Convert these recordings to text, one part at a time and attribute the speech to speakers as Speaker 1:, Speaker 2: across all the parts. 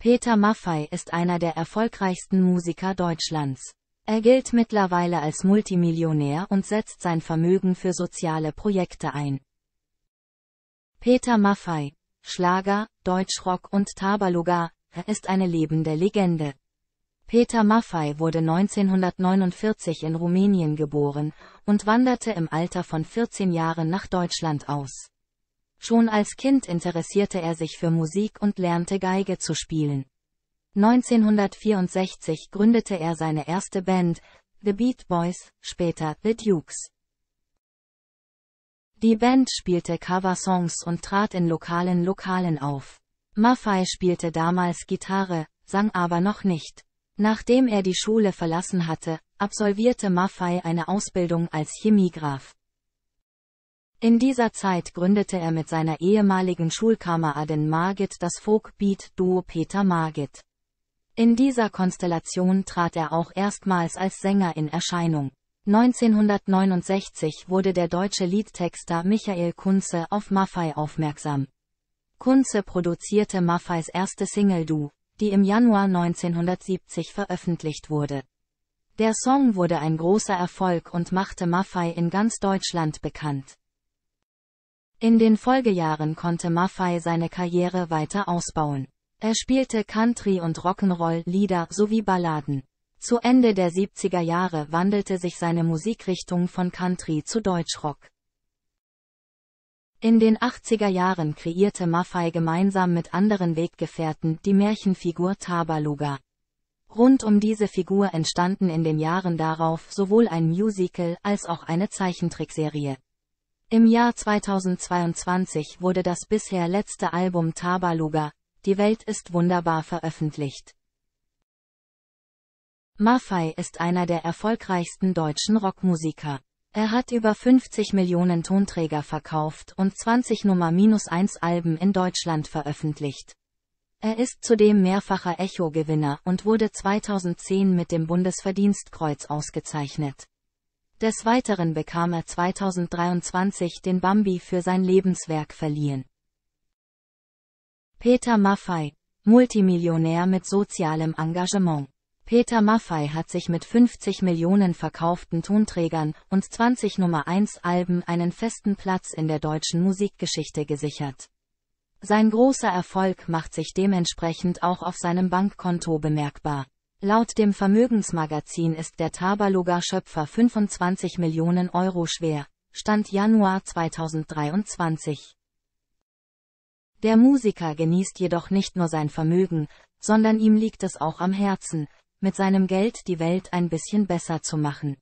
Speaker 1: Peter Maffay ist einer der erfolgreichsten Musiker Deutschlands. Er gilt mittlerweile als Multimillionär und setzt sein Vermögen für soziale Projekte ein. Peter Maffay, Schlager, Deutschrock und Tabaluga, er ist eine lebende Legende. Peter Maffay wurde 1949 in Rumänien geboren und wanderte im Alter von 14 Jahren nach Deutschland aus. Schon als Kind interessierte er sich für Musik und lernte Geige zu spielen. 1964 gründete er seine erste Band, The Beat Boys, später The Dukes. Die Band spielte Coversongs und trat in lokalen Lokalen auf. Maffei spielte damals Gitarre, sang aber noch nicht. Nachdem er die Schule verlassen hatte, absolvierte Maffei eine Ausbildung als Chemiegraf. In dieser Zeit gründete er mit seiner ehemaligen Schulkammer Schulkameradin Margit das Folkbeat-Duo Peter Margit. In dieser Konstellation trat er auch erstmals als Sänger in Erscheinung. 1969 wurde der deutsche Liedtexter Michael Kunze auf Maffei aufmerksam. Kunze produzierte Maffeis erste Single Du, die im Januar 1970 veröffentlicht wurde. Der Song wurde ein großer Erfolg und machte Maffei in ganz Deutschland bekannt. In den Folgejahren konnte Maffei seine Karriere weiter ausbauen. Er spielte Country- und Rock'n'Roll-Lieder sowie Balladen. Zu Ende der 70er Jahre wandelte sich seine Musikrichtung von Country zu Deutschrock. In den 80er Jahren kreierte Maffei gemeinsam mit anderen Weggefährten die Märchenfigur Tabaluga. Rund um diese Figur entstanden in den Jahren darauf sowohl ein Musical als auch eine Zeichentrickserie. Im Jahr 2022 wurde das bisher letzte Album Tabaluga, Die Welt ist wunderbar veröffentlicht. Maffei ist einer der erfolgreichsten deutschen Rockmusiker. Er hat über 50 Millionen Tonträger verkauft und 20 Nummer minus 1 Alben in Deutschland veröffentlicht. Er ist zudem mehrfacher Echo-Gewinner und wurde 2010 mit dem Bundesverdienstkreuz ausgezeichnet. Des Weiteren bekam er 2023 den Bambi für sein Lebenswerk verliehen. Peter Maffei, Multimillionär mit sozialem Engagement. Peter Maffei hat sich mit 50 Millionen verkauften Tonträgern und 20 Nummer 1 Alben einen festen Platz in der deutschen Musikgeschichte gesichert. Sein großer Erfolg macht sich dementsprechend auch auf seinem Bankkonto bemerkbar. Laut dem Vermögensmagazin ist der Tabaluger Schöpfer 25 Millionen Euro schwer, Stand Januar 2023. Der Musiker genießt jedoch nicht nur sein Vermögen, sondern ihm liegt es auch am Herzen, mit seinem Geld die Welt ein bisschen besser zu machen.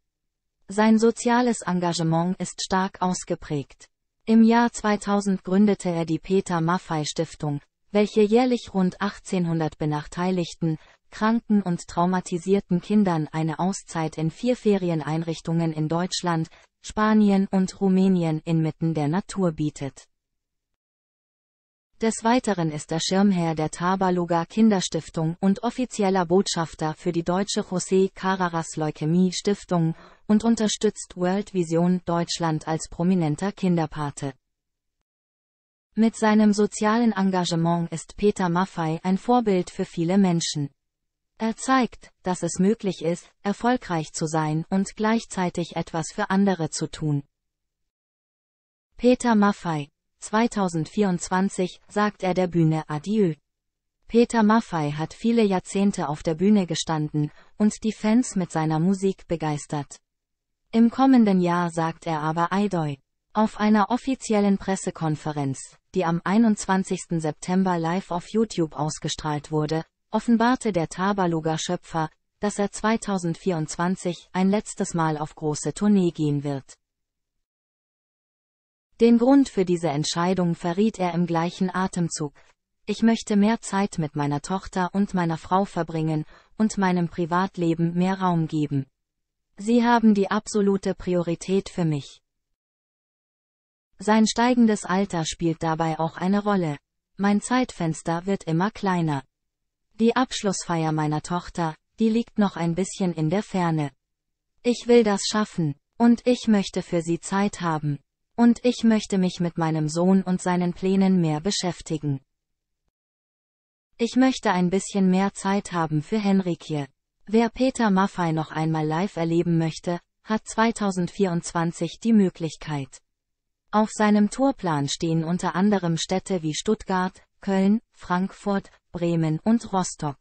Speaker 1: Sein soziales Engagement ist stark ausgeprägt. Im Jahr 2000 gründete er die Peter Maffei Stiftung, welche jährlich rund 1800 Benachteiligten, kranken und traumatisierten Kindern eine Auszeit in vier Ferieneinrichtungen in Deutschland, Spanien und Rumänien inmitten der Natur bietet. Des Weiteren ist er Schirmherr der Tabaluga Kinderstiftung und offizieller Botschafter für die deutsche José Carreras Leukämie Stiftung und unterstützt World Vision Deutschland als prominenter Kinderpate. Mit seinem sozialen Engagement ist Peter Maffei ein Vorbild für viele Menschen. Er zeigt, dass es möglich ist, erfolgreich zu sein und gleichzeitig etwas für andere zu tun. Peter Maffei. 2024 sagt er der Bühne Adieu. Peter Maffei hat viele Jahrzehnte auf der Bühne gestanden und die Fans mit seiner Musik begeistert. Im kommenden Jahr sagt er aber Eidoi. Auf einer offiziellen Pressekonferenz, die am 21. September live auf YouTube ausgestrahlt wurde, offenbarte der Tabaluger Schöpfer, dass er 2024 ein letztes Mal auf große Tournee gehen wird. Den Grund für diese Entscheidung verriet er im gleichen Atemzug. Ich möchte mehr Zeit mit meiner Tochter und meiner Frau verbringen und meinem Privatleben mehr Raum geben. Sie haben die absolute Priorität für mich. Sein steigendes Alter spielt dabei auch eine Rolle. Mein Zeitfenster wird immer kleiner. Die Abschlussfeier meiner Tochter, die liegt noch ein bisschen in der Ferne. Ich will das schaffen, und ich möchte für sie Zeit haben. Und ich möchte mich mit meinem Sohn und seinen Plänen mehr beschäftigen. Ich möchte ein bisschen mehr Zeit haben für Henrikje. Wer Peter Maffei noch einmal live erleben möchte, hat 2024 die Möglichkeit. Auf seinem Tourplan stehen unter anderem Städte wie Stuttgart, Köln, Frankfurt, Bremen und Rostock.